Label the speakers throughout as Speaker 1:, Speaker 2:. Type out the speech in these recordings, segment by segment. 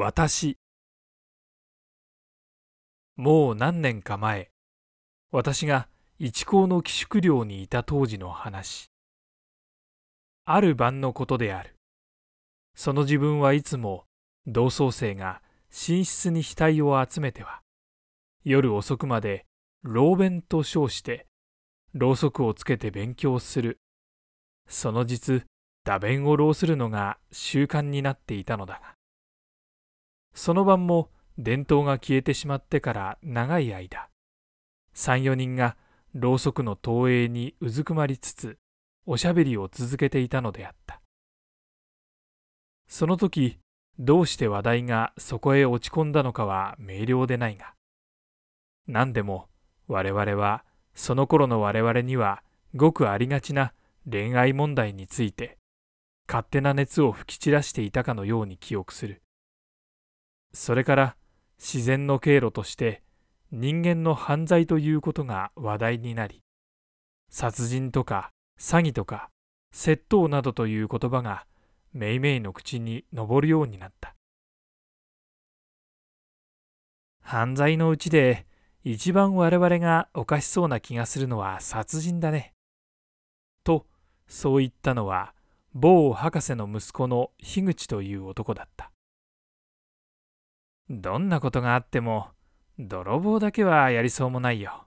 Speaker 1: 私もう何年か前私が一高の寄宿寮にいた当時の話ある晩のことであるその自分はいつも同窓生が寝室に額を集めては夜遅くまで老弁と称してろうそくをつけて勉強するその実打弁を浪するのが習慣になっていたのだがその晩も伝統が消えてしまってから長い間34人がろうそくの投影にうずくまりつつおしゃべりを続けていたのであったその時どうして話題がそこへ落ち込んだのかは明瞭でないが何でも我々はその頃の我々にはごくありがちな恋愛問題について勝手な熱を吹き散らしていたかのように記憶するそれから自然の経路として人間の犯罪ということが話題になり殺人とか詐欺とか窃盗などという言葉がめいめいの口に上るようになった犯罪のうちで一番我々がおかしそうな気がするのは殺人だね。とそう言ったのは某博士の息子の樋口という男だった。どんなことがあっても、泥棒だけはやりそうもないよ。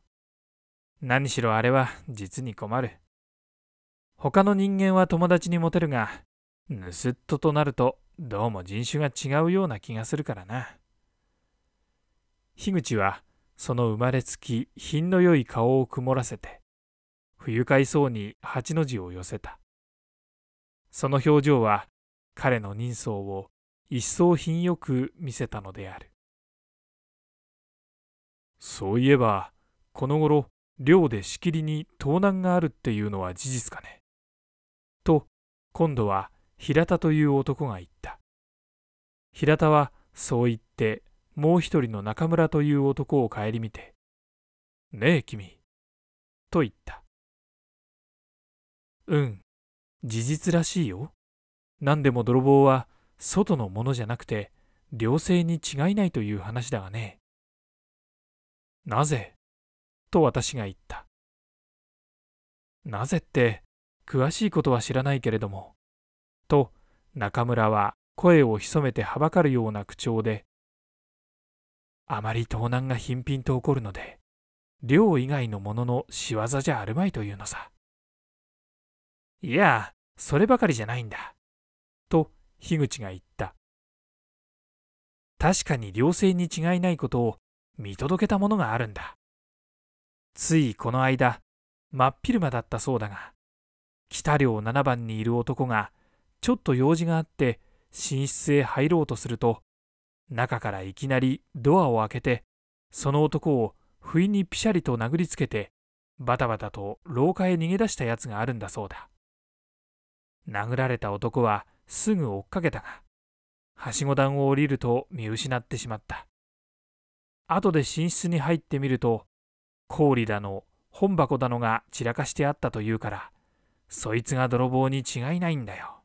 Speaker 1: 何しろあれは実に困る。他の人間は友達にモテるが、盗っ人となるとどうも人種が違うような気がするからな。樋口はその生まれつき品の良い顔を曇らせて、不愉快そうに八の字を寄せた。その表情は彼の人相を一層品よく見せたのであるそういえばこの頃寮でしきりに盗難があるっていうのは事実かねと今度は平田という男が言った平田はそう言ってもう一人の中村という男を顧みて「ねえ君」と言った「うん事実らしいよ何でも泥棒は外のものじゃなくて良性に違いないという話だがね。なぜと私が言った。なぜって詳しいことは知らないけれども。と中村は声を潜めてはばかるような口調であまり盗難が頻品と起こるので量以外のものの仕業じゃあるまいというのさいやそればかりじゃないんだと樋口が言った。確かに良性に違いないことを見届けたものがあるんだ。ついこの間、真っ昼間だったそうだが、北寮7番にいる男が、ちょっと用事があって寝室へ入ろうとすると、中からいきなりドアを開けて、その男を不意にピシャリと殴りつけて、バタバタと廊下へ逃げ出したやつがあるんだそうだ。殴られた男はすぐ追っかけたが、はしご段を降りると見失ってしまった。後で寝室に入ってみると、氷だの、本箱だのが散らかしてあったというから、そいつが泥棒に違いないんだよ。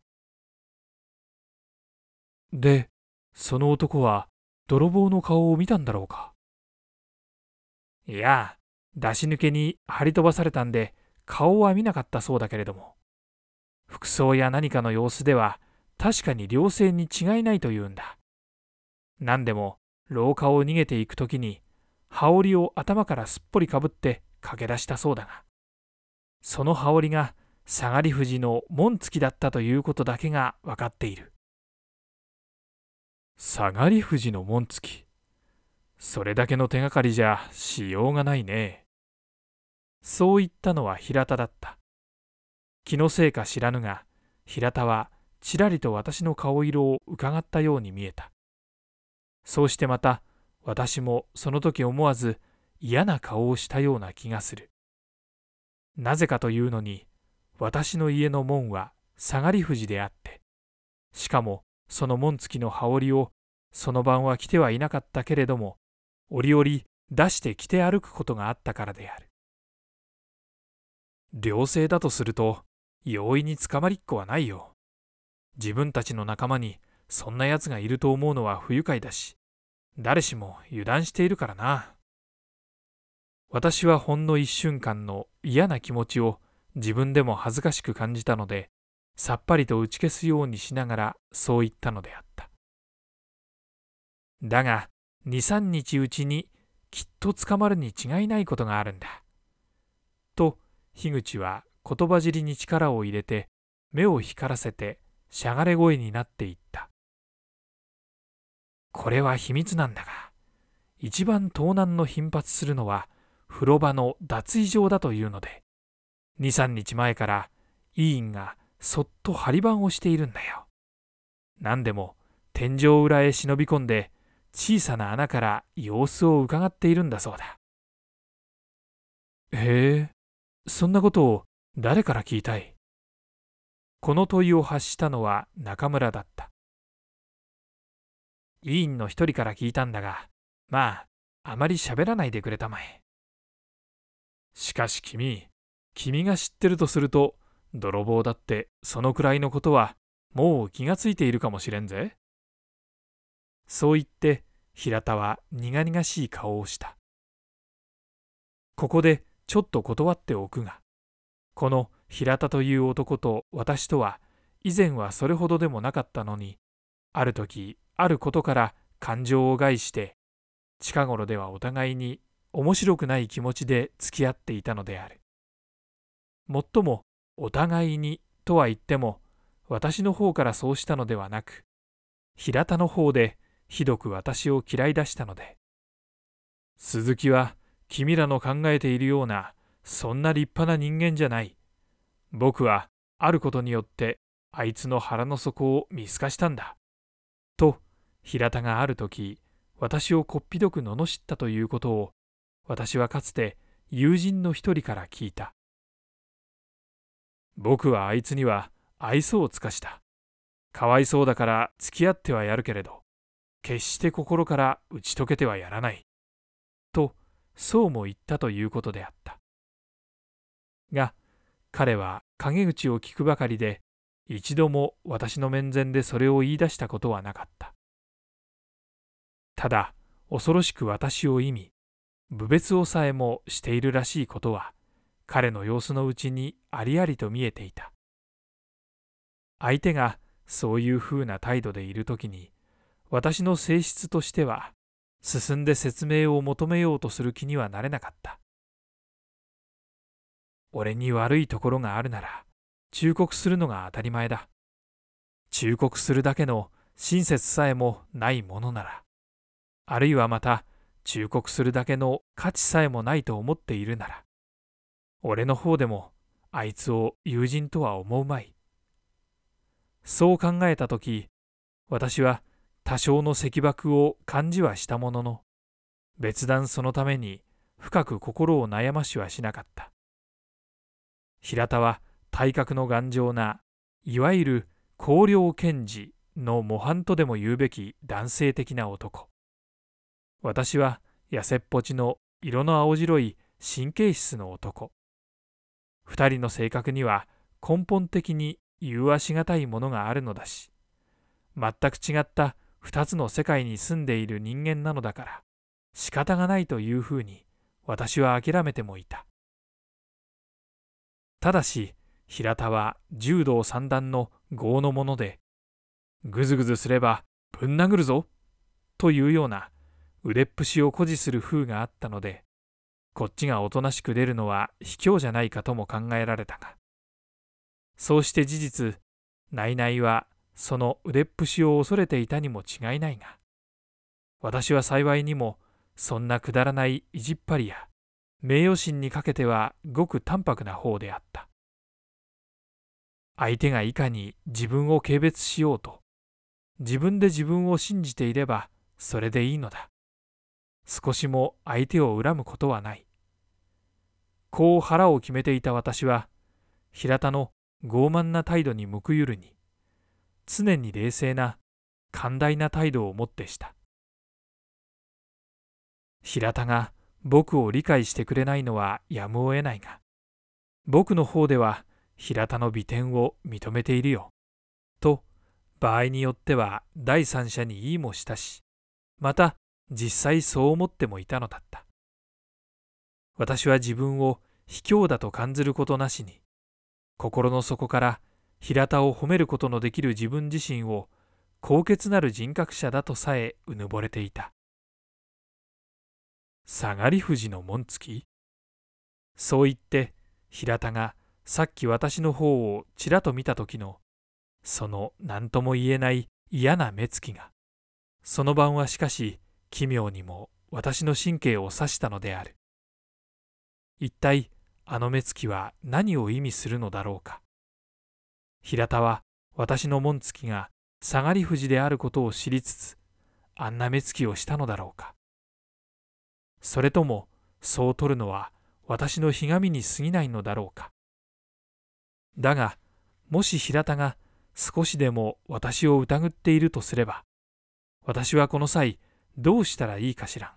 Speaker 1: で、その男は泥棒の顔を見たんだろうか。いや、出し抜けに張り飛ばされたんで、顔は見なかったそうだけれども、服装や何かの様子では確かに良性に違いないというんだ。何でも廊下を逃げていく時に羽織を頭からすっぽりかぶって駆け出したそうだがその羽織が下がり富士の紋付きだったということだけが分かっている下がり富士の紋付きそれだけの手がかりじゃしようがないねそう言ったのは平田だった気のせいか知らぬが平田はちらりと私の顔色をうかがったように見えたそうしてまた私もその時思わず嫌な顔をしたような気がするなぜかというのに私の家の門は下がり藤であってしかもその門付きの羽織をその晩は着てはいなかったけれども折々出して着て歩くことがあったからである良性だとすると容易に捕まりっこはないよ自分たちの仲間にそんな奴がいると思うのは不愉快だし、誰しも油断しているからな。私はほんの一瞬間の嫌な気持ちを自分でも恥ずかしく感じたので、さっぱりと打ち消すようにしながらそう言ったのであった。だが、二三日うちにきっと捕まるに違いないことがあるんだ。と、樋口は言葉尻に力を入れて、目を光らせてしゃがれ声になっていった。これは秘密なんだが、一番盗難の頻発するのは風呂場の脱衣場だというので、2、3日前から委員がそっと張り板をしているんだよ。何でも天井裏へ忍び込んで小さな穴から様子をうかがっているんだそうだ。へえ、そんなことを誰から聞いたいこの問いを発したのは中村だった委員の一人から聞いたんだがまああまり喋らないでくれたまえしかし君君が知ってるとすると泥棒だってそのくらいのことはもう気がついているかもしれんぜそう言って平田は苦々しい顔をしたここでちょっと断っておくがこの平田という男と私とは以前はそれほどでもなかったのにある時あることから感情を害して近頃ではお互いに面白くない気持ちで付き合っていたのである。もっともお互いにとは言っても私の方からそうしたのではなく平田の方でひどく私を嫌い出したので鈴木は君らの考えているようなそんな立派な人間じゃない僕はあることによってあいつの腹の底を見透かしたんだ。と平田がある時私をこっぴどく罵ったということを私はかつて友人の一人から聞いた。僕はあいつには愛想を尽かした。かわいそうだから付き合ってはやるけれど、決して心から打ち解けてはやらない。と、そうも言ったということであった。が、彼は陰口を聞くばかりで、一度も私の面前でそれを言い出したことはなかった。ただ、恐ろしく私を意味、侮蔑をさえもしているらしいことは、彼の様子のうちにありありと見えていた。相手がそういうふうな態度でいるときに、私の性質としては、進んで説明を求めようとする気にはなれなかった。俺に悪いところがあるなら、忠告するのが当たり前だ。忠告するだけの親切さえもないものなら、あるいはまた、忠告するだけの価値さえもないと思っているなら、俺の方でもあいつを友人とは思うまい。そう考えた時、私は多少の石爆を感じはしたものの、別段そのために深く心を悩ましはしなかった。平田は体格の頑丈ないわゆる高陵賢治の模範とでも言うべき男性的な男私は痩せっぽちの色の青白い神経質の男2人の性格には根本的に融和しがたいものがあるのだし全く違った2つの世界に住んでいる人間なのだから仕方がないというふうに私は諦めてもいたただし平田は柔道三段の業のものでぐずぐずすればぶん殴るぞというような腕っぷしを誇示する風があったのでこっちがおとなしく出るのは卑怯じゃないかとも考えられたがそうして事実内々はその腕っぷしを恐れていたにも違いないが私は幸いにもそんなくだらないいじっぱりや名誉心にかけてはごく淡白な方であった相手がいかに自分を軽蔑しようと自分で自分を信じていればそれでいいのだ少しも相手を恨むことはないこう腹を決めていた私は平田の傲慢な態度に報ゆるに常に冷静な寛大な態度をもってした平田が僕を理解してくれないのはやむを得ないが、僕の方では平田の美点を認めているよ。と、場合によっては第三者に言いもしたし、また実際そう思ってもいたのだった。私は自分を卑怯だと感じることなしに、心の底から平田を褒めることのできる自分自身を高潔なる人格者だとさえうぬぼれていた。下がり富士の紋付きそう言って平田がさっき私の方をちらと見た時のその何とも言えない嫌な目つきがその晩はしかし奇妙にも私の神経を刺したのである一体あの目つきは何を意味するのだろうか平田は私の紋付きが下がり富士であることを知りつつあんな目つきをしたのだろうかそれともそう取るのは私のひがみに過ぎないのだろうか。だが、もし平田が少しでも私を疑っているとすれば、私はこの際どうしたらいいかしらん。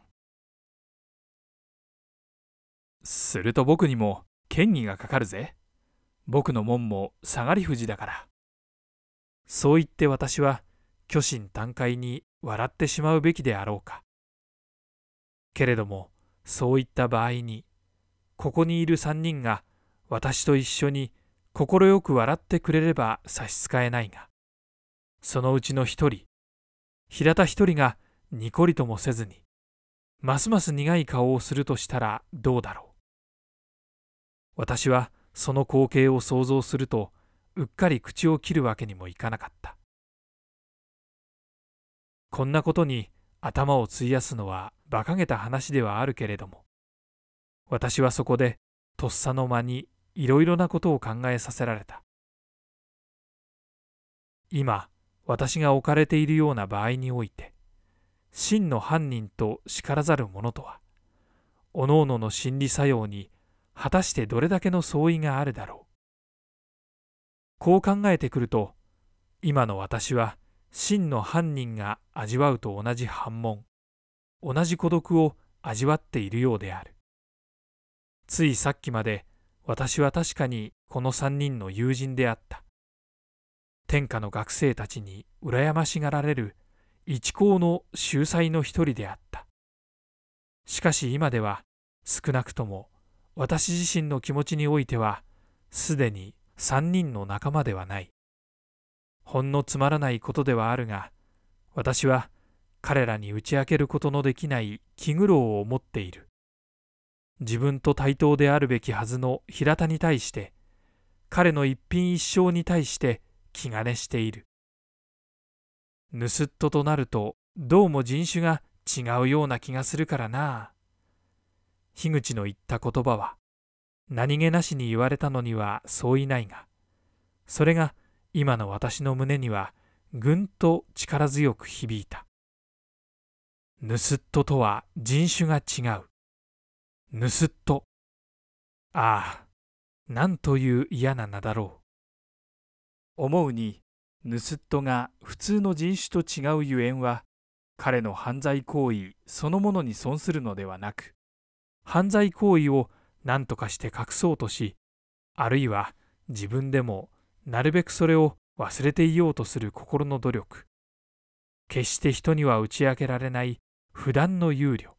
Speaker 1: すると僕にも権疑がかかるぜ。僕の門も下がり藤だから。そう言って私は虚心坦懐に笑ってしまうべきであろうか。けれどもそういった場合にここにいる3人が私と一緒に快く笑ってくれれば差し支えないがそのうちの1人平田1人がニコリともせずにますます苦い顔をするとしたらどうだろう私はその光景を想像するとうっかり口を切るわけにもいかなかったこんなことに頭を費やすのは馬鹿げた話ではあるけれども私はそこでとっさの間にいろいろなことを考えさせられた今私が置かれているような場合において真の犯人と叱らざる者とはおのおのの心理作用に果たしてどれだけの相違があるだろうこう考えてくると今の私は真の犯人が味わうと同じ反問同じ孤独を味わっているようであるついさっきまで私は確かにこの3人の友人であった天下の学生たちに羨ましがられる一高の秀才の一人であったしかし今では少なくとも私自身の気持ちにおいてはすでに3人の仲間ではないほんのつまらないことではあるが、私は彼らに打ち明けることのできない気苦労を持っている。自分と対等であるべきはずの平田に対して、彼の一品一生に対して気兼ねしている。盗っ人となると、どうも人種が違うような気がするからな。樋口の言った言葉は、何気なしに言われたのにはそういないが、それが今の私の胸にはぐんと力強く響いた。ぬすっととは人種が違う。ぬすっと。ああ、なんという嫌な名だろう。思うに、ぬすっとが普通の人種と違うゆえんは、彼の犯罪行為そのものに損するのではなく、犯罪行為を何とかして隠そうとし、あるいは自分でもなるべくそれを忘れていようとする心の努力決して人には打ち明けられない不断の憂慮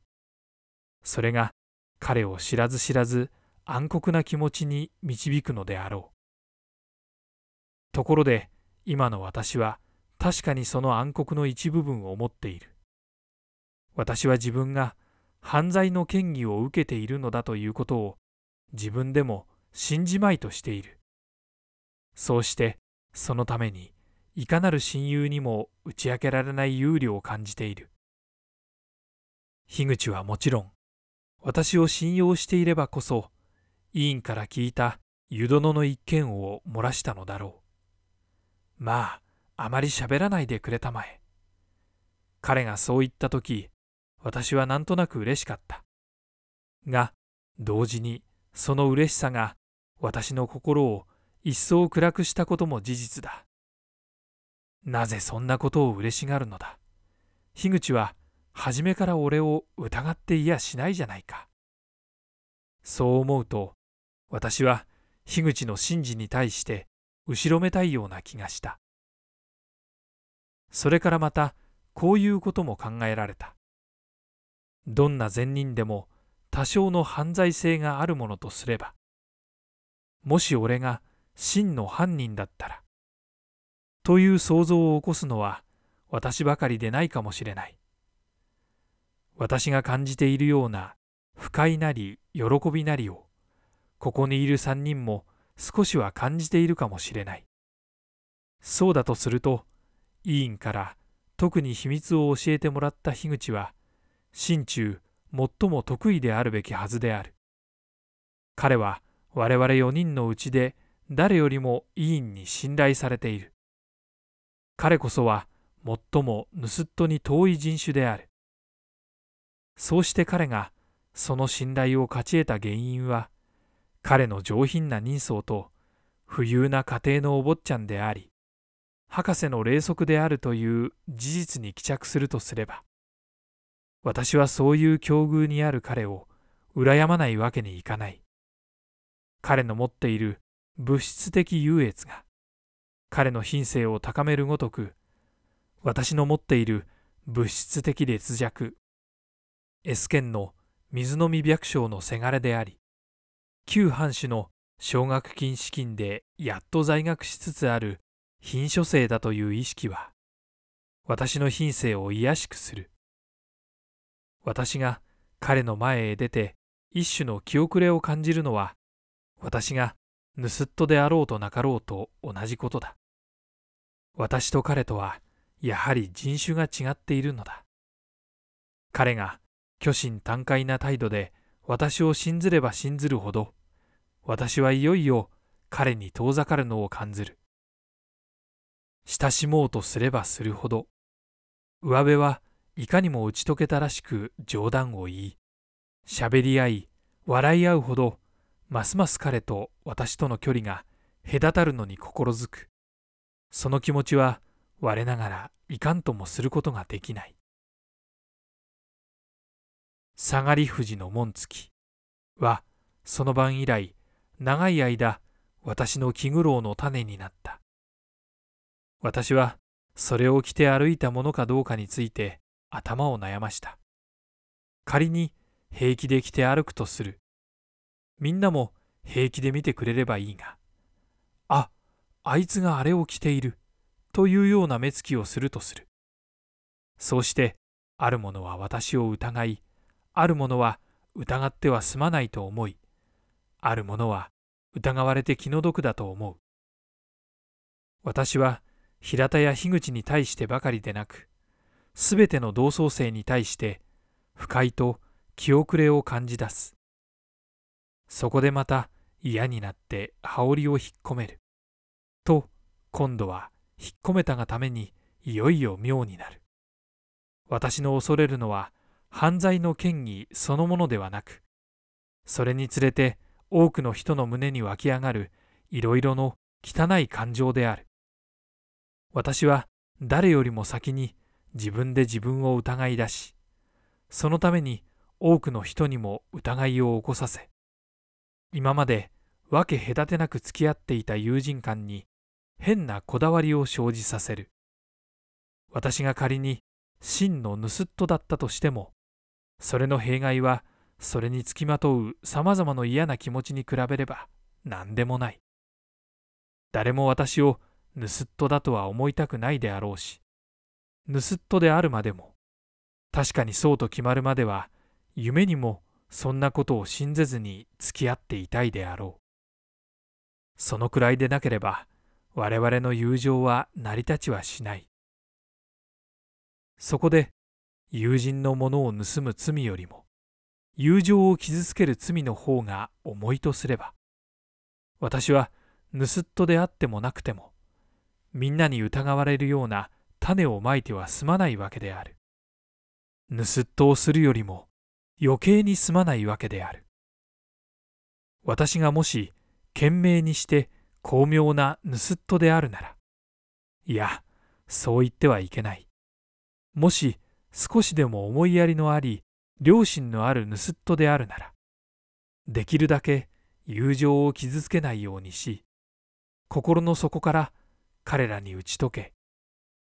Speaker 1: それが彼を知らず知らず暗黒な気持ちに導くのであろうところで今の私は確かにその暗黒の一部分を持っている私は自分が犯罪の権威を受けているのだということを自分でも信じまいとしているそうしてそのためにいかなる親友にも打ち明けられない憂慮を感じている樋口はもちろん私を信用していればこそ委員から聞いた湯殿の一件を漏らしたのだろうまああまり喋らないでくれたまえ彼がそう言った時私はなんとなく嬉しかったが同時にその嬉しさが私の心を一層暗くしたことも事実だなぜそんなことを嬉しがるのだ樋口は初めから俺を疑っていやしないじゃないかそう思うと私は樋口の真事に対して後ろめたいような気がしたそれからまたこういうことも考えられたどんな善人でも多少の犯罪性があるものとすればもし俺が真の犯人だったらという想像を起こすのは私ばかりでないかもしれない私が感じているような不快なり喜びなりをここにいる3人も少しは感じているかもしれないそうだとすると委員から特に秘密を教えてもらった樋口は心中最も得意であるべきはずである彼は我々4人のうちで誰よりも委員に信頼されている彼こそは最も盗人に遠い人種であるそうして彼がその信頼を勝ち得た原因は彼の上品な人相と富裕な家庭のお坊ちゃんであり博士の霊則であるという事実に帰着するとすれば私はそういう境遇にある彼を羨まないわけにいかない彼の持っている物質的優越が彼の品性を高めるごとく私の持っている物質的劣弱 S 県の水飲み百姓のせがれであり旧藩主の奨学金資金でやっと在学しつつある貧書生だという意識は私の品性を卑しくする私が彼の前へ出て一種の気後れを感じるのは私が盗っ人であろうとなかろうと同じことだ。私と彼とは、やはり人種が違っているのだ。彼が、虚心坦懐な態度で、私を信ずれば信ずるほど、私はいよいよ彼に遠ざかるのを感じる。親しもうとすればするほど、上辺はいかにも打ち解けたらしく冗談を言い、しゃべり合い、笑い合うほど、ますます彼と私との距離が隔たるのに心づくその気持ちは我ながらいかんともすることができない下がり富士の紋付きはその晩以来長い間私の気苦労の種になった私はそれを着て歩いたものかどうかについて頭を悩ました仮に平気で着て歩くとするみんなも平気で見てくれればいいが、あ、あいつがあれを着ている、というような目つきをするとする。そうして、ある者は私を疑い、ある者は疑っては済まないと思い、ある者は疑われて気の毒だと思う。私は平田や樋口に対してばかりでなく、すべての同窓生に対して不快と気後れを感じ出す。そこでまた嫌になって羽織を引っ込める。と、今度は引っ込めたがためにいよいよ妙になる。私の恐れるのは犯罪の権威そのものではなく、それにつれて多くの人の胸に湧き上がるいろいろの汚い感情である。私は誰よりも先に自分で自分を疑い出し、そのために多くの人にも疑いを起こさせ、今まで分け隔てなく付き合っていた友人間に変なこだわりを生じさせる。私が仮に真の盗っ人だったとしても、それの弊害はそれにつきまとう様々なの嫌な気持ちに比べれば何でもない。誰も私を盗っ人だとは思いたくないであろうし、盗っ人であるまでも、確かにそうと決まるまでは夢にもそんなことを信ぜずに付き合っていたいであろう。そのくらいでなければ、我々の友情は成り立ちはしない。そこで、友人のものを盗む罪よりも、友情を傷つける罪の方が重いとすれば、私は盗っ人であってもなくても、みんなに疑われるような種をまいては済まないわけである。盗っ人をするよりも、余計にすまないわけである私がもし懸命にして巧妙な盗っ人であるならいやそう言ってはいけないもし少しでも思いやりのあり良心のある盗っ人であるならできるだけ友情を傷つけないようにし心の底から彼らに打ち解け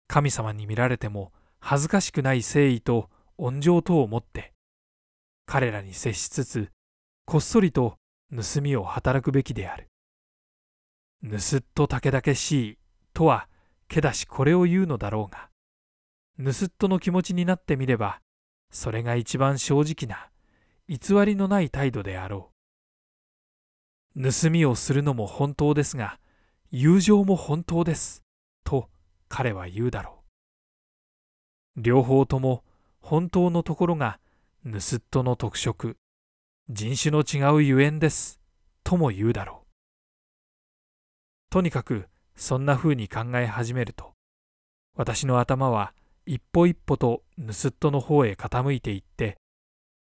Speaker 1: 神様に見られても恥ずかしくない誠意と温情とをって彼らに接しつつ、こっそりと盗みを働くべきである。盗っとたけだけしいとは、けだしこれを言うのだろうが、盗っとの気持ちになってみれば、それが一番正直な、偽りのない態度であろう。盗みをするのも本当ですが、友情も本当です、と彼は言うだろう。両方とも本当のところが盗人の特色、人種の違うゆえんです、とも言うだろう。とにかく、そんな風に考え始めると、私の頭は一歩一歩と盗人の方へ傾いていって、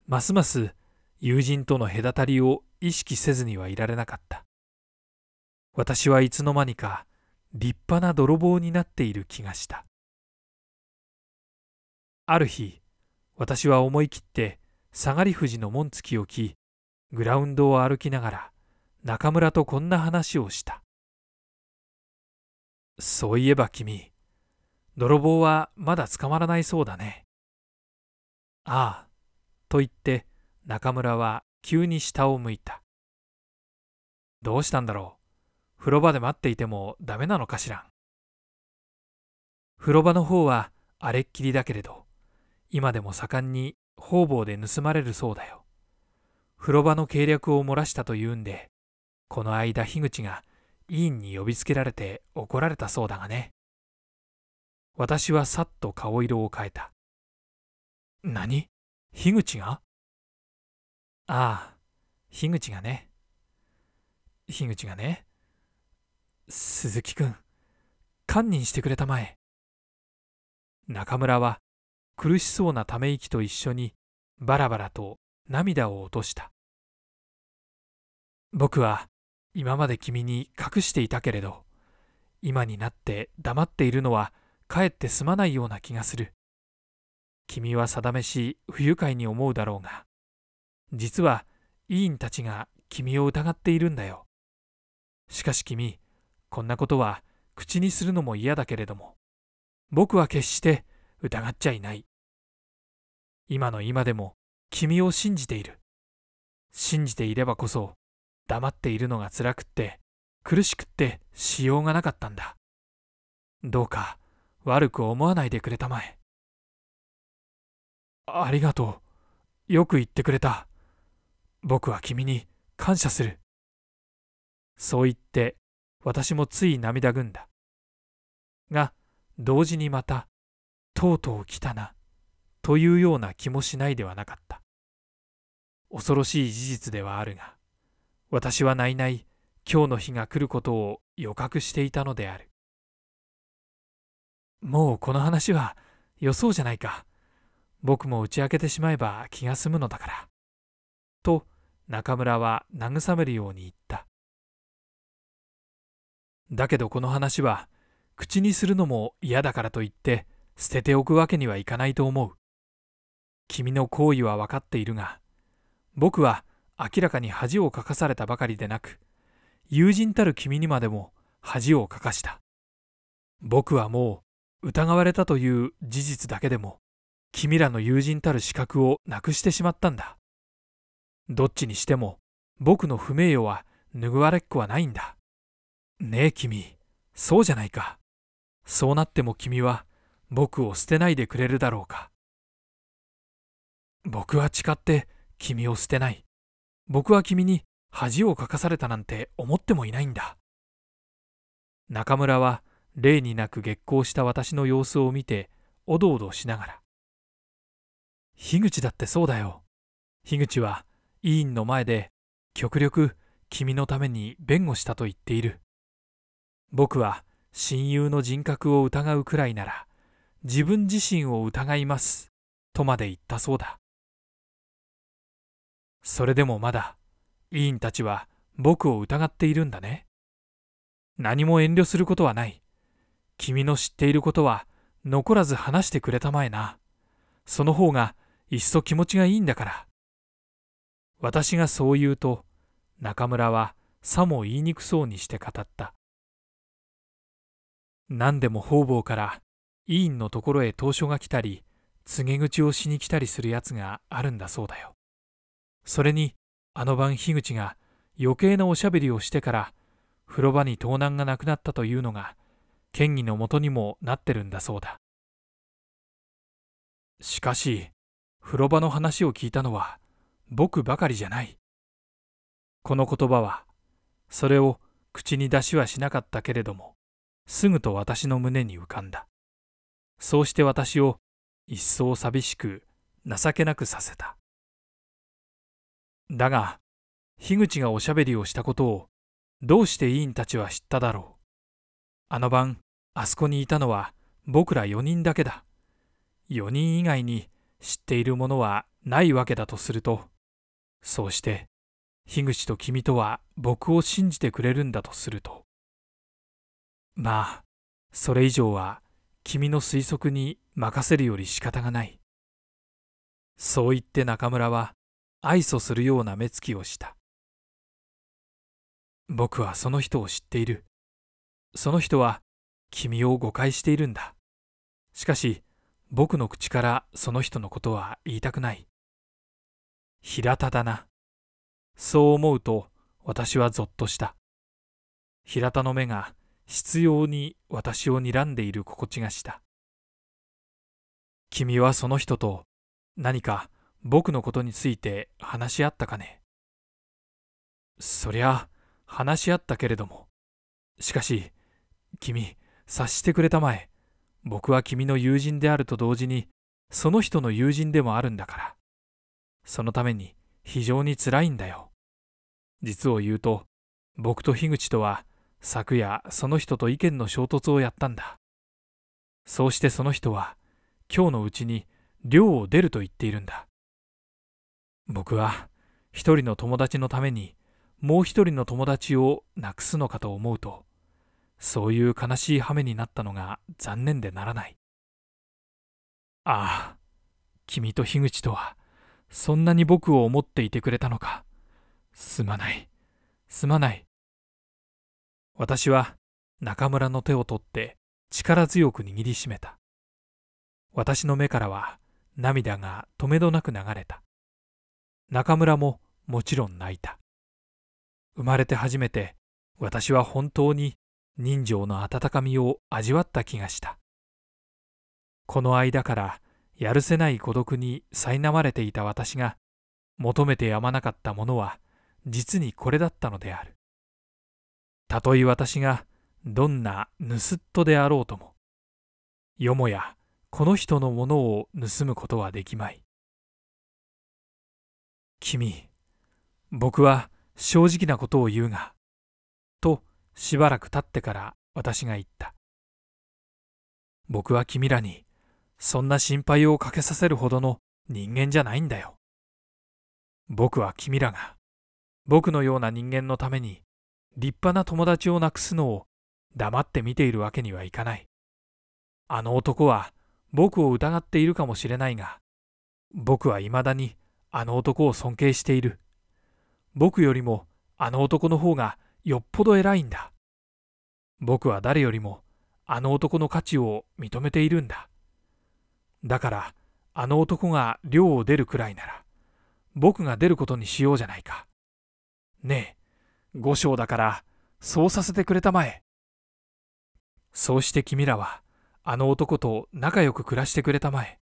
Speaker 1: ますます友人との隔たりを意識せずにはいられなかった。私はいつの間にか立派な泥棒になっている気がした。ある日、私は思い切って下がり富士の紋付きを着グラウンドを歩きながら中村とこんな話をしたそういえば君泥棒はまだ捕まらないそうだねああと言って中村は急に下を向いたどうしたんだろう風呂場で待っていてもダメなのかしらん風呂場の方はあれっきりだけれど今でも盛んに方々で盗まれるそうだよ。風呂場の計略を漏らしたというんで、この間樋口が委員に呼びつけられて怒られたそうだがね。私はさっと顔色を変えた。何樋口がああ、樋口がね。樋口がね。鈴木くん、堪忍してくれたまえ。中村は苦しそうなため息と一緒にバラバラと涙を落とした僕は今まで君に隠していたけれど今になって黙っているのはかえってすまないような気がする君は定めし不愉快に思うだろうが実は委員たちが君を疑っているんだよしかし君こんなことは口にするのも嫌だけれども僕は決して疑っちゃいない今の今でも君を信じている信じていればこそ黙っているのが辛くって苦しくってしようがなかったんだどうか悪く思わないでくれたまえありがとうよく言ってくれた僕は君に感謝するそう言って私もつい涙ぐんだが同時にまたとうとう来たなというような気もしないではなかった恐ろしい事実ではあるが私はないない今日の日が来ることを予覚していたのであるもうこの話は予想じゃないか僕も打ち明けてしまえば気が済むのだからと中村は慰めるように言っただけどこの話は口にするのも嫌だからといって捨てておくわけにはいかないと思う。君の行為は分かっているが、僕は明らかに恥をかかされたばかりでなく、友人たる君にまでも恥をかかした。僕はもう疑われたという事実だけでも、君らの友人たる資格をなくしてしまったんだ。どっちにしても、僕の不名誉は拭われっこはないんだ。ねえ君、そうじゃないか。そうなっても君は、僕を捨てないでくれるだろうか僕は誓って君を捨てない僕は君に恥をかかされたなんて思ってもいないんだ中村は例になく激高した私の様子を見ておどおどしながら「樋口だってそうだよ樋口は委員の前で極力君のために弁護したと言っている僕は親友の人格を疑うくらいなら自分自身を疑います、とまで言ったそうだ。それでもまだ、委員たちは僕を疑っているんだね。何も遠慮することはない。君の知っていることは残らず話してくれたまえな。その方がいっそ気持ちがいいんだから。私がそう言うと、中村はさも言いにくそうにして語った。何でも方々から委員のところへ投書が来たり、告げ口をしに来たりするやつがあるんだそうだよ。それに、あの晩樋口が余計なおしゃべりをしてから、風呂場に盗難がなくなったというのが、県議のもとにもなってるんだそうだ。しかし、風呂場の話を聞いたのは、僕ばかりじゃない。この言葉は、それを口に出しはしなかったけれども、すぐと私の胸に浮かんだ。そうして私を一層寂しく情けなくさせた。だが、樋口がおしゃべりをしたことをどうして委員たちは知っただろう。あの晩、あそこにいたのは僕ら4人だけだ。4人以外に知っているものはないわけだとすると、そうして、樋口と君とは僕を信じてくれるんだとすると。まあ、それ以上は君の推測に任せるより仕方がない。そう言って中村は愛想するような目つきをした。僕はその人を知っている。その人は君を誤解しているんだ。しかし僕の口からその人のことは言いたくない。平田だな。そう思うと私はぞっとした。平田の目が執拗に私を睨んでいる心地がした。君はその人と何か僕のことについて話し合ったかねそりゃ話し合ったけれども。しかし、君、察してくれたまえ。僕は君の友人であると同時に、その人の友人でもあるんだから。そのために非常につらいんだよ。実を言うと、僕と樋口とは昨夜その人と意見の衝突をやったんだそうしてその人は今日のうちに寮を出ると言っているんだ僕は一人の友達のためにもう一人の友達をなくすのかと思うとそういう悲しい羽目になったのが残念でならないああ君と樋口とはそんなに僕を思っていてくれたのかすまないすまない私は中村の手を取って力強く握りしめた。私の目からは涙が止めどなく流れた。中村ももちろん泣いた。生まれて初めて私は本当に人情の温かみを味わった気がした。この間からやるせない孤独に苛まれていた私が求めてやまなかったものは実にこれだったのである。たとえ私がどんな盗っ人であろうとも、よもやこの人のものを盗むことはできまい。君、僕は正直なことを言うが、としばらく経ってから私が言った。僕は君らにそんな心配をかけさせるほどの人間じゃないんだよ。僕は君らが僕のような人間のために立派な友達をなくすのを黙って見ているわけにはいかない。あの男は僕を疑っているかもしれないが、僕は未だにあの男を尊敬している。僕よりもあの男の方がよっぽど偉いんだ。僕は誰よりもあの男の価値を認めているんだ。だから、あの男が寮を出るくらいなら、僕が出ることにしようじゃないか。ねえ、五章だからそうさせてくれたまえそうして君らはあの男と仲良く暮らしてくれたまえ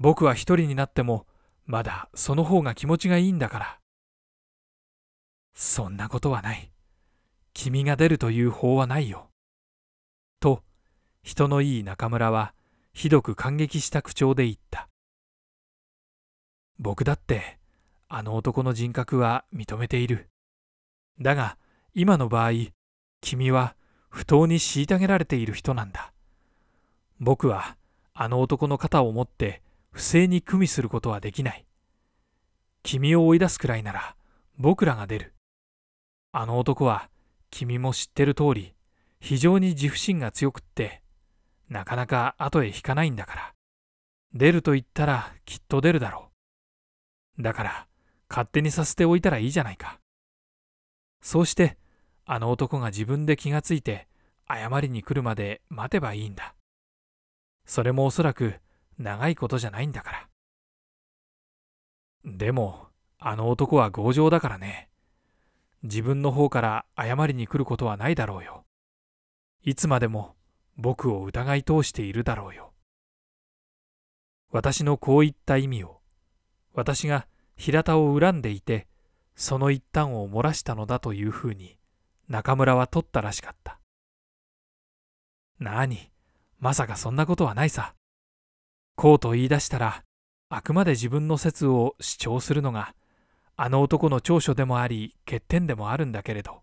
Speaker 1: 僕は一人になってもまだその方が気持ちがいいんだからそんなことはない君が出るという法はないよと人のいい中村はひどく感激した口調で言った僕だってあの男の人格は認めているだが、今の場合、君は不当に虐げられている人なんだ。僕は、あの男の肩を持って不正に組みすることはできない。君を追い出すくらいなら、僕らが出る。あの男は、君も知ってる通り、非常に自負心が強くって、なかなか後へ引かないんだから。出ると言ったらきっと出るだろう。だから、勝手にさせておいたらいいじゃないか。そうしてあの男が自分で気がついて謝りに来るまで待てばいいんだそれもおそらく長いことじゃないんだからでもあの男は強情だからね自分の方から謝りに来ることはないだろうよいつまでも僕を疑い通しているだろうよ私のこういった意味を私が平田を恨んでいてその一端を漏らしたのだというふうに中村は取ったらしかったなにまさかそんなことはないさこうと言い出したらあくまで自分の説を主張するのがあの男の長所でもあり欠点でもあるんだけれど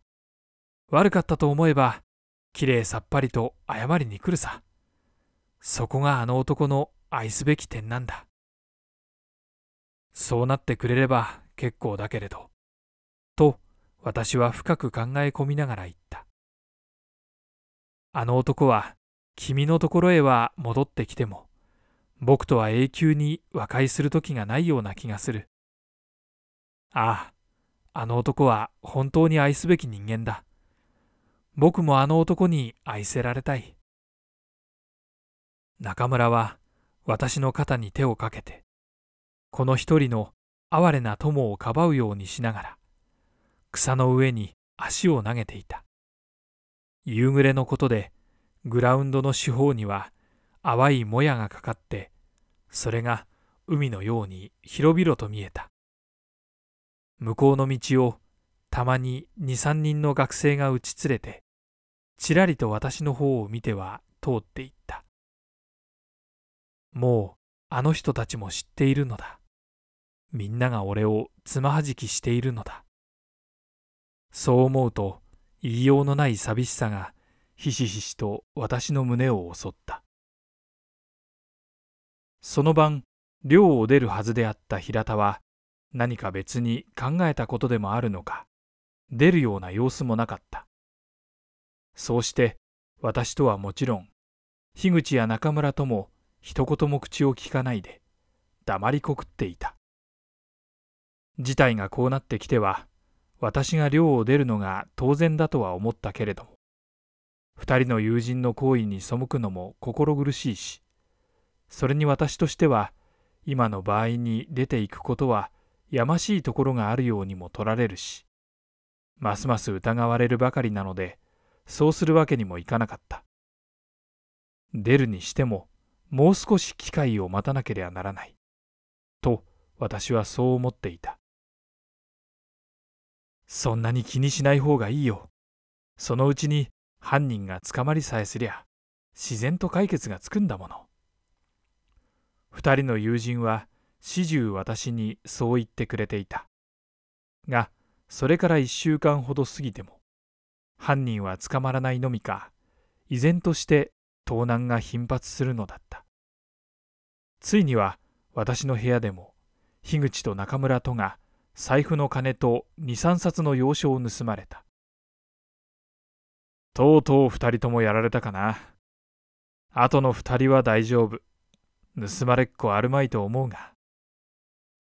Speaker 1: 悪かったと思えばきれいさっぱりと謝りに来るさそこがあの男の愛すべき点なんだそうなってくれれば結構だけれどと私は深く考え込みながら言った。あの男は君のところへは戻ってきても僕とは永久に和解する時がないような気がする。ああ、あの男は本当に愛すべき人間だ。僕もあの男に愛せられたい。中村は私の肩に手をかけて、この一人の哀れな友をかばうようにしながら、草の上に足を投げていた夕暮れのことでグラウンドの四方には淡いもやがかかってそれが海のように広々と見えた向こうの道をたまに23人の学生が打ち連れてちらりと私の方を見ては通っていったもうあの人たちも知っているのだみんなが俺をつまはじきしているのだそう思うと言いようのない寂しさがひしひしと私の胸を襲ったその晩寮を出るはずであった平田は何か別に考えたことでもあるのか出るような様子もなかったそうして私とはもちろん樋口や中村とも一言も口を聞かないで黙りこくっていた事態がこうなってきては私が寮を出るのが当然だとは思ったけれども、二人の友人の行為に背くのも心苦しいし、それに私としては、今の場合に出ていくことはやましいところがあるようにも取られるし、ますます疑われるばかりなので、そうするわけにもいかなかった。出るにしても、もう少し機会を待たなければならない。と、私はそう思っていた。そんなに気にしない方がいいよ。そのうちに犯人が捕まりさえすりゃ、自然と解決がつくんだもの。二人の友人は、始終私にそう言ってくれていた。が、それから一週間ほど過ぎても、犯人は捕まらないのみか、依然として盗難が頻発するのだった。ついには、私の部屋でも、樋口と中村とが財布の金と23冊の洋書を盗まれたとうとう2人ともやられたかなあとの2人は大丈夫盗まれっ子あるまいと思うが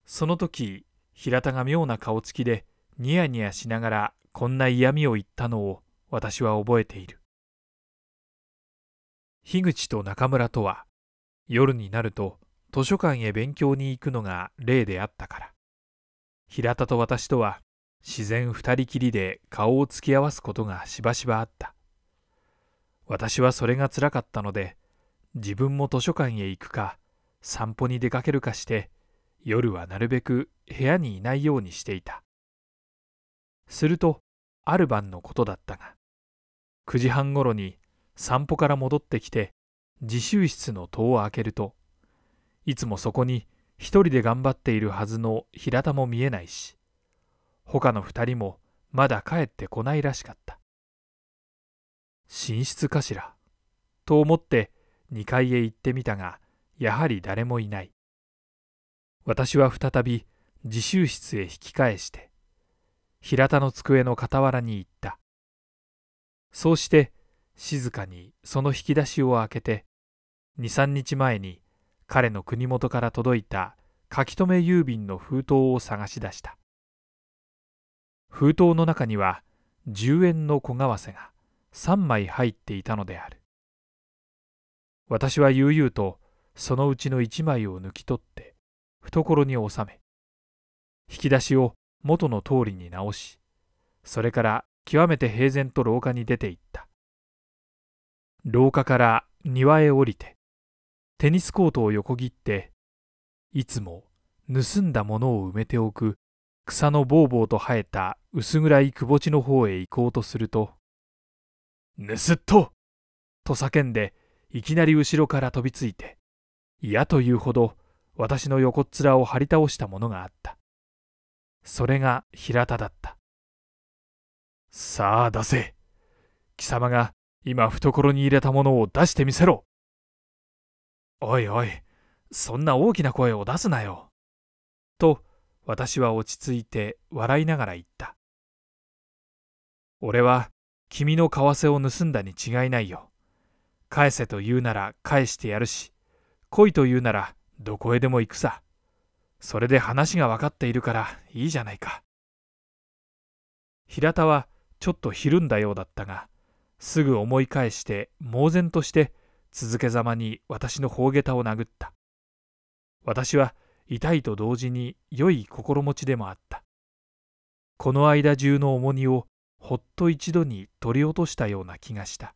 Speaker 1: その時平田が妙な顔つきでニヤニヤしながらこんな嫌味を言ったのを私は覚えている樋口と中村とは夜になると図書館へ勉強に行くのが例であったから平田と私とは自然二人きりで顔を突き合わすことがしばしばあった。私はそれがつらかったので、自分も図書館へ行くか、散歩に出かけるかして、夜はなるべく部屋にいないようにしていた。すると、ある晩のことだったが、9時半ごろに散歩から戻ってきて、自習室の戸を開けると、いつもそこに一人で頑張っているはずの平田も見えないし、他の二人もまだ帰ってこないらしかった。寝室かしら、と思って2階へ行ってみたが、やはり誰もいない。私は再び自習室へ引き返して、平田の机の傍らに行った。そうして静かにその引き出しを開けて、二三日前に彼の国元から届いた書き留め郵便の封筒を探し出した封筒の中には10円の小為替が3枚入っていたのである私は悠々とそのうちの1枚を抜き取って懐に収め引き出しを元の通りに直しそれから極めて平然と廊下に出ていった廊下から庭へ降りてテニスコートを横切っていつも盗んだものを埋めておく草のぼうぼうと生えた薄暗いくぼ地の方へ行こうとすると「盗っと!」と叫んでいきなり後ろから飛びついて嫌というほど私の横っ面を張り倒したものがあったそれが平田だったさあ出せ貴様が今懐に入れたものを出してみせろおいおい、そんな大きな声を出すなよ。と、私は落ち着いて笑いながら言った。俺は君の為替を盗んだに違いないよ。返せと言うなら返してやるし、来いと言うならどこへでも行くさ。それで話が分かっているからいいじゃないか。平田はちょっとひるんだようだったが、すぐ思い返して猛然として続けざまに私の方下駄を殴った。私は痛いと同時に良い心持ちでもあった。この間中の重荷をほっと一度に取り落としたような気がした。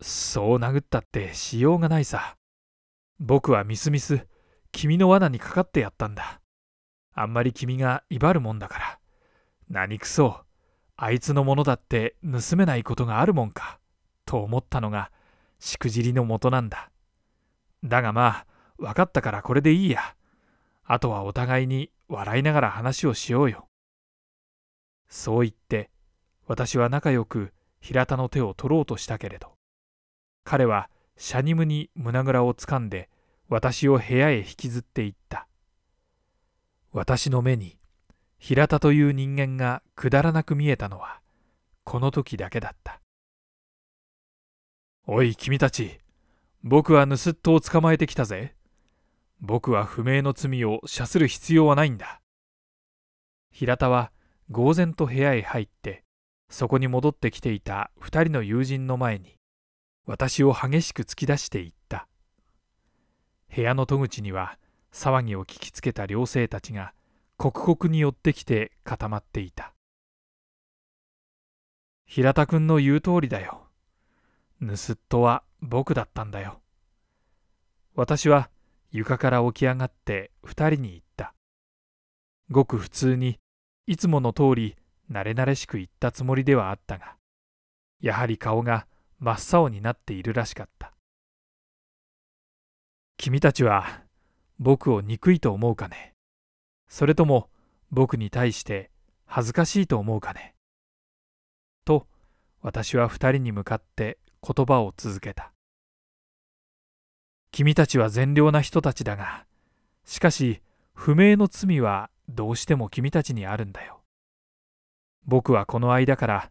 Speaker 1: そう殴ったってしようがないさ。僕はみすみす君の罠にかかってやったんだ。あんまり君が威張るもんだから。何くそ、あいつのものだって盗めないことがあるもんか。と思ったのがしくじりの元なんだだがまあ分かったからこれでいいやあとはお互いに笑いながら話をしようよそう言って私は仲良く平田の手を取ろうとしたけれど彼はシャニムに胸ぐらをつかんで私を部屋へ引きずっていった私の目に平田という人間がくだらなく見えたのはこの時だけだったおい君たち僕は盗っ人を捕まえてきたぜ僕は不明の罪を謝する必要はないんだ平田は呆然と部屋へ入ってそこに戻ってきていた2人の友人の前に私を激しく突き出していった部屋の戸口には騒ぎを聞きつけた寮生たちが刻々に寄ってきて固まっていた平田君の言う通りだよ盗っ人は僕だったんだよ。私は床から起き上がって二人に言った。ごく普通に、いつもの通り、なれなれしく言ったつもりではあったが、やはり顔が真っ青になっているらしかった。君たちは僕を憎いと思うかねそれとも僕に対して恥ずかしいと思うかねと私は二人に向かって言葉を続けた君たちは善良な人たちだがしかし不明の罪はどうしても君たちにあるんだよ僕はこの間から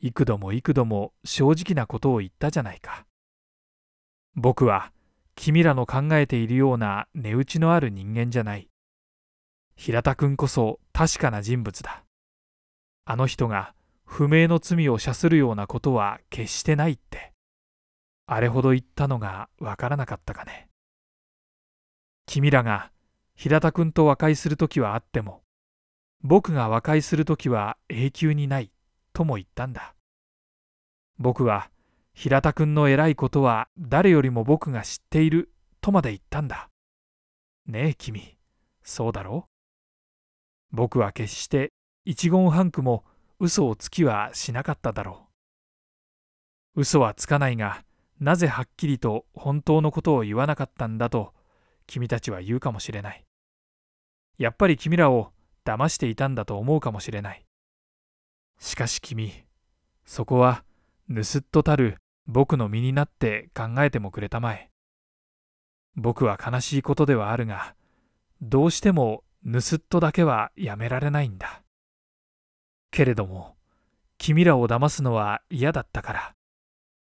Speaker 1: 幾度も幾度も正直なことを言ったじゃないか僕は君らの考えているような値打ちのある人間じゃない平田君こそ確かな人物だあの人が不明の罪を謝するようなことは決してないってあれほど言ったのがわからなかったかね君らが平田君と和解する時はあっても僕が和解する時は永久にないとも言ったんだ僕は平田君の偉いことは誰よりも僕が知っているとまで言ったんだねえ君そうだろう僕は決して一言半句も嘘をつきはしなかっただろう。嘘はつかないが、なぜはっきりと本当のことを言わなかったんだと君たちは言うかもしれない。やっぱり君らを騙していたんだと思うかもしれない。しかし君、そこは盗っ人たる僕の身になって考えてもくれたまえ。僕は悲しいことではあるが、どうしても盗っ人だけはやめられないんだ。けれども、君らを騙すのは嫌だったから、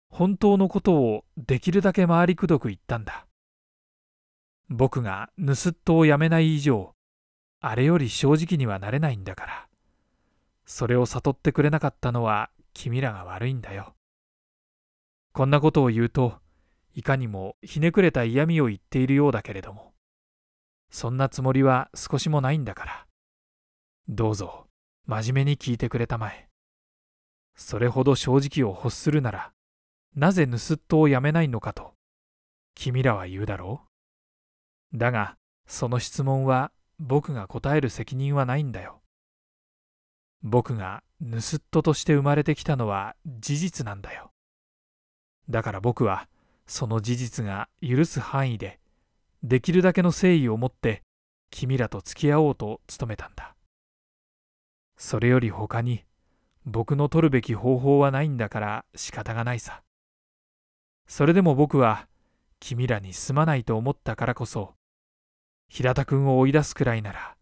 Speaker 1: 本当のことをできるだけ回りくどく言ったんだ。僕が盗っ人をやめない以上、あれより正直にはなれないんだから、それを悟ってくれなかったのは君らが悪いんだよ。こんなことを言うと、いかにもひねくれた嫌味を言っているようだけれども、そんなつもりは少しもないんだから、どうぞ真面目に聞いてくれたまえ。それほど正直を欲するなら、なぜ盗っ人をやめないのかと、君らは言うだろう。だが、その質問は僕が答える責任はないんだよ。僕が盗っ人として生まれてきたのは事実なんだよ。だから僕は、その事実が許す範囲で、できるだけの誠意を持って、君らと付き合おうと努めたんだ。それより他に僕の取るべき方法はないんだから仕方がないさ。それでも僕は君らにすまないと思ったからこそ、平田君を追い出すくらいなら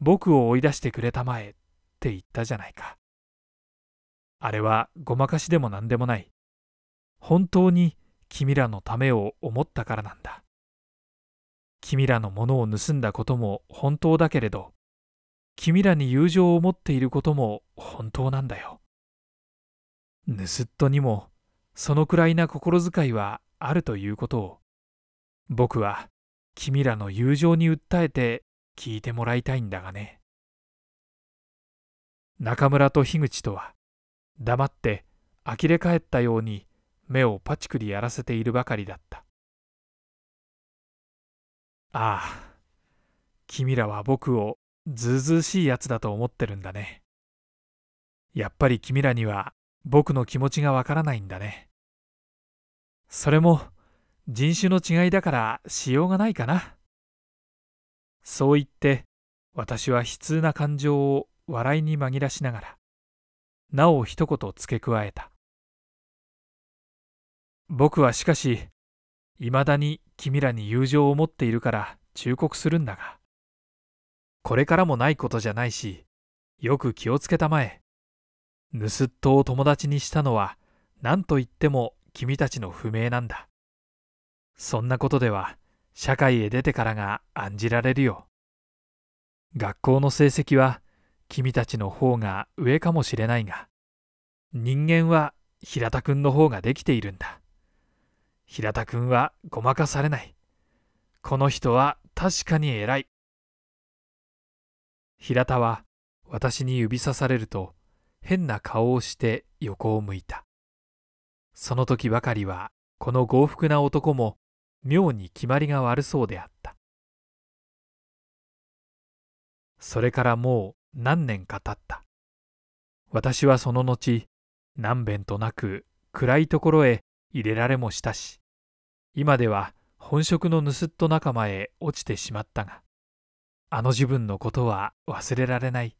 Speaker 1: 僕を追い出してくれたまえって言ったじゃないか。あれはごまかしでも何でもない。本当に君らのためを思ったからなんだ。君らのものを盗んだことも本当だけれど、君らに友情を持っていることも本当なんだよ。盗っ人にもそのくらいな心遣いはあるということを僕は君らの友情に訴えて聞いてもらいたいんだがね。中村と樋口とは黙って呆れ返ったように目をパチクリやらせているばかりだった。ああ、君らは僕をずうずうしいやつだと思ってるんだね。やっぱり君らには僕の気持ちがわからないんだね。それも人種の違いだからしようがないかな。そう言って私は悲痛な感情を笑いに紛らしながらなお一言付け加えた。僕はしかしいまだに君らに友情を持っているから忠告するんだがこれからもないことじゃないし、よく気をつけたまえ。盗っ人を友達にしたのは、何と言っても君たちの不明なんだ。そんなことでは、社会へ出てからが案じられるよ。学校の成績は、君たちの方が上かもしれないが、人間は平田君の方ができているんだ。平田君はごまかされない。この人は確かに偉い。平田は私に指さされると変な顔をして横を向いたその時ばかりはこの豪福な男も妙に決まりが悪そうであったそれからもう何年か経った私はその後何べんとなく暗いところへ入れられもしたし今では本職の盗っ人仲間へ落ちてしまったがあの自分のことは忘れられない。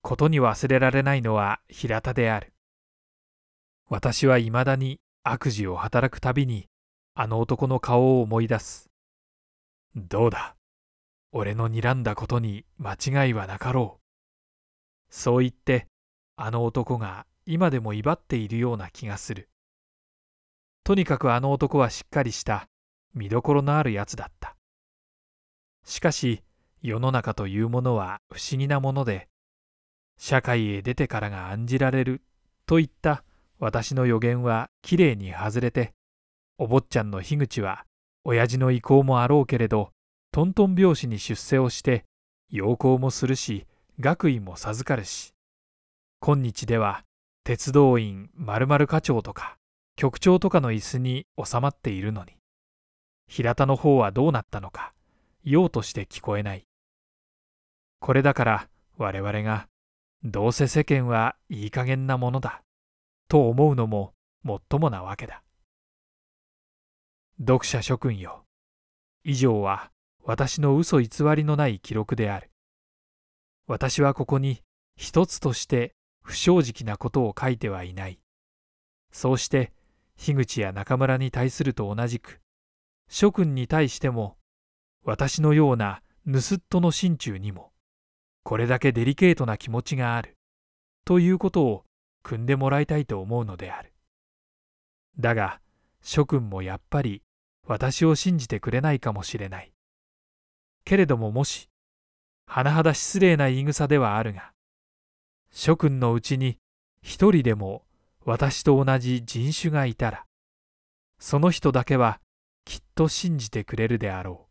Speaker 1: ことに忘れられないのは平田である。私は未だに悪事を働くたびに、あの男の顔を思い出す。どうだ、俺の睨んだことに間違いはなかろう。そう言って、あの男が今でも威張っているような気がする。とにかくあの男はしっかりした、見どころのあるやつだった。しかし世の中というものは不思議なもので社会へ出てからが案じられるといった私の予言はきれいに外れてお坊ちゃんの樋口は親父の意向もあろうけれどとんとん拍子に出世をして要行もするし学位も授かるし今日では鉄道員〇〇課長とか局長とかの椅子に収まっているのに平田の方はどうなったのか用として聞こえない。これだから我々が、どうせ世間はいい加減なものだ、と思うのももっともなわけだ。読者諸君よ、以上は私の嘘偽りのない記録である。私はここに一つとして不正直なことを書いてはいない。そうして、樋口や中村に対すると同じく、諸君に対しても私のような盗っ人の心中にもこれだけデリケートな気持ちがあるということを汲んでもらいたいと思うのであるだが諸君もやっぱり私を信じてくれないかもしれないけれどももし甚だ失礼な言い草ではあるが諸君のうちに一人でも私と同じ人種がいたらその人だけはきっと信じてくれるであろう